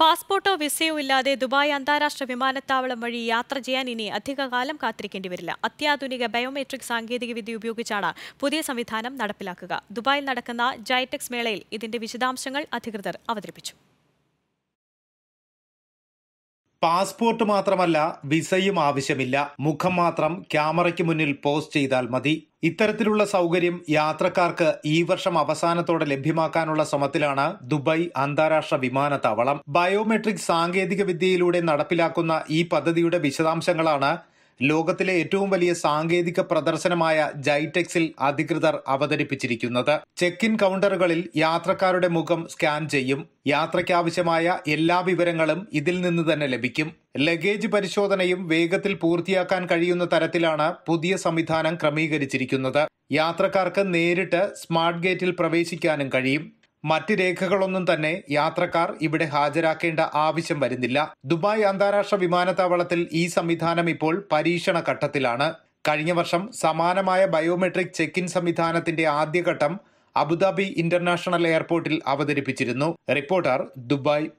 പാസ്പോർട്ടോ വിസയോ ഇല്ലാതെ ദുബായ് അന്താരാഷ്ട്ര വിമാനത്താവളം വഴി യാത്ര ചെയ്യാൻ ഇനി അധികകാലം കാത്തിരിക്കേണ്ടി വരില്ല അത്യാധുനിക ബയോമെട്രിക് സാങ്കേതികവിദ്യ ഉപയോഗിച്ചാണ് പുതിയ സംവിധാനം നടപ്പിലാക്കുക ദുബായിൽ നടക്കുന്ന ജൈടെക്സ് മേളയിൽ ഇതിന്റെ വിശദാംശങ്ങൾ അധികൃതർ അവതരിപ്പിച്ചു പാസ്പോർട്ട് മാത്രമല്ല വിസയും ആവശ്യമില്ല മുഖം മാത്രം ക്യാമറയ്ക്ക് മുന്നിൽ പോസ്റ്റ് ചെയ്താൽ മതി ഇത്തരത്തിലുള്ള സൗകര്യം യാത്രക്കാർക്ക് ഈ വർഷം അവസാനത്തോടെ ലഭ്യമാക്കാനുള്ള ശ്രമത്തിലാണ് ദുബായ് അന്താരാഷ്ട്ര വിമാനത്താവളം ബയോമെട്രിക് സാങ്കേതിക വിദ്യയിലൂടെ നടപ്പിലാക്കുന്ന ഈ പദ്ധതിയുടെ വിശദാംശങ്ങളാണ് ലോകത്തിലെ ഏറ്റവും വലിയ സാങ്കേതിക പ്രദർശനമായ ജൈടെക്സിൽ അധികൃതർ അവതരിപ്പിച്ചിരിക്കുന്നത് ചെക്ക് ഇൻ കൗണ്ടറുകളിൽ യാത്രക്കാരുടെ മുഖം സ്കാൻ ചെയ്യും യാത്രയ്ക്കാവശ്യമായ എല്ലാ വിവരങ്ങളും ഇതിൽ നിന്ന് തന്നെ ലഭിക്കും ലഗേജ് പരിശോധനയും വേഗത്തിൽ പൂർത്തിയാക്കാൻ കഴിയുന്ന തരത്തിലാണ് പുതിയ സംവിധാനം ക്രമീകരിച്ചിരിക്കുന്നത് യാത്രക്കാർക്ക് നേരിട്ട് സ്മാർട്ട് ഗേറ്റിൽ പ്രവേശിക്കാനും കഴിയും മറ്റ് രേഖകളൊന്നും തന്നെ യാത്രക്കാർ ഇവിടെ ഹാജരാക്കേണ്ട ആവശ്യം വരുന്നില്ല ദുബായ് അന്താരാഷ്ട്ര വിമാനത്താവളത്തിൽ ഈ സംവിധാനം ഇപ്പോൾ പരീക്ഷണ ഘട്ടത്തിലാണ് കഴിഞ്ഞ വർഷം സമാനമായ ബയോമെട്രിക് ചെക്ക് ഇൻ സംവിധാനത്തിന്റെ ആദ്യഘട്ടം അബുദാബി ഇന്റർനാഷണൽ എയർപോർട്ടിൽ അവതരിപ്പിച്ചിരുന്നു റിപ്പോർട്ടർ ദുബായ്